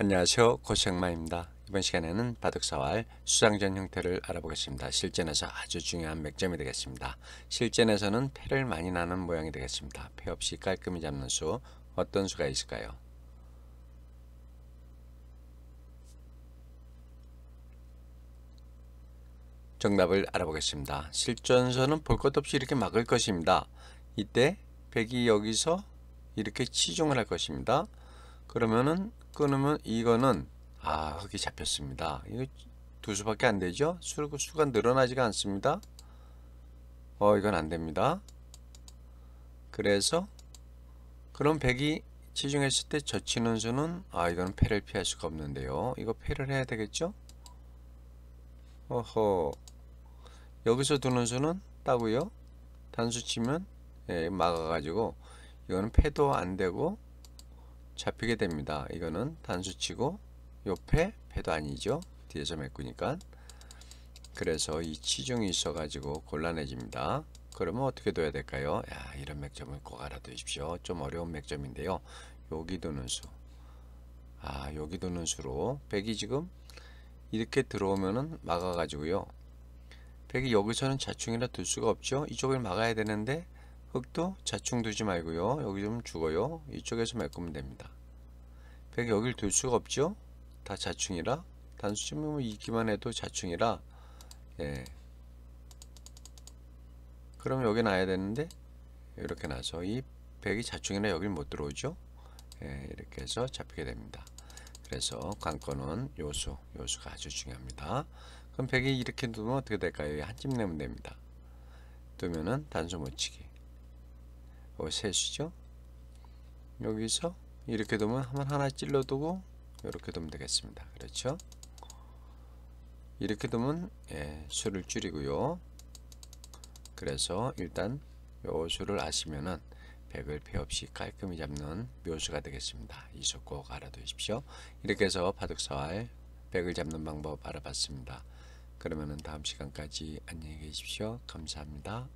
안녕하세요 고생마입니다 이번 시간에는 바둑사활 수상전 형태를 알아보겠습니다 실전에서 아주 중요한 맥점이 되겠습니다 실전에서는 패를 많이 나는 모양이 되겠습니다 패 없이 깔끔히 잡는 수 어떤 수가 있을까요 정답을 알아보겠습니다 실전서는 볼 것 없이 이렇게 막을 것입니다 이때 백이 여기서 이렇게 치중을 할 것입니다 그러면은 끊으면 이거는 아 흙이 잡혔습니다. 이거 두 수밖에 안 되죠. 수, 수가 늘어나지가 않습니다. 어 이건 안 됩니다. 그래서 그럼 백이 치중했을 때 젖히는 수는 아 이거는 패를 피할 수가 없는데요. 이거 패를 해야 되겠죠? 어허 여기서 두는 수는 따고요. 단수 치면 예, 막아가지고 이거는 패도 안 되고 잡히게 됩니다. 이거는 단수치고 옆에 패도 아니죠. 뒤에서 메꾸니까. 그래서 이 치중이 있어가지고 곤란해집니다. 그러면 어떻게 둬야 될까요? 야, 이런 맥점을 꼭 알아두십시오. 좀 어려운 맥점인데요. 여기 도는 수. 아, 여기 도는 수로 백이 지금 이렇게 들어오면은 막아가지고요. 백이 여기서는 자충이라 둘 수가 없죠. 이쪽을 막아야 되는데 흙도 자충 두지 말고요. 여기 좀 죽어요. 이쪽에서 메꾸면 됩니다. 그러니까 여길 둘 수가 없죠 다 자충이라 단수지문을 이기만 뭐 해도 자충이라 예그럼 여기 놔야 되는데 이렇게 놔서 이백이 자충이라 여길 못 들어오죠 예, 이렇게 해서 잡히게 됩니다 그래서 관건은 요수 요수가 아주 중요합니다 그럼 백이 이렇게 두면 어떻게 될까요 한집 내면 됩니다 두면은 단수 못치기 어, 세수죠 여기서 이렇게 두면 하나 찔러두고 이렇게 두면 되겠습니다. 그렇죠? 이렇게 두면 예, 수를 줄이고요. 그래서 일단 요 수를 아시면은 백을 배 없이 깔끔히 잡는 묘수가 되겠습니다. 이수 꼭 알아두십시오. 이렇게 해서 바둑사활 백을 잡는 방법 알아봤습니다. 그러면은 다음 시간까지 안녕히 계십시오. 감사합니다.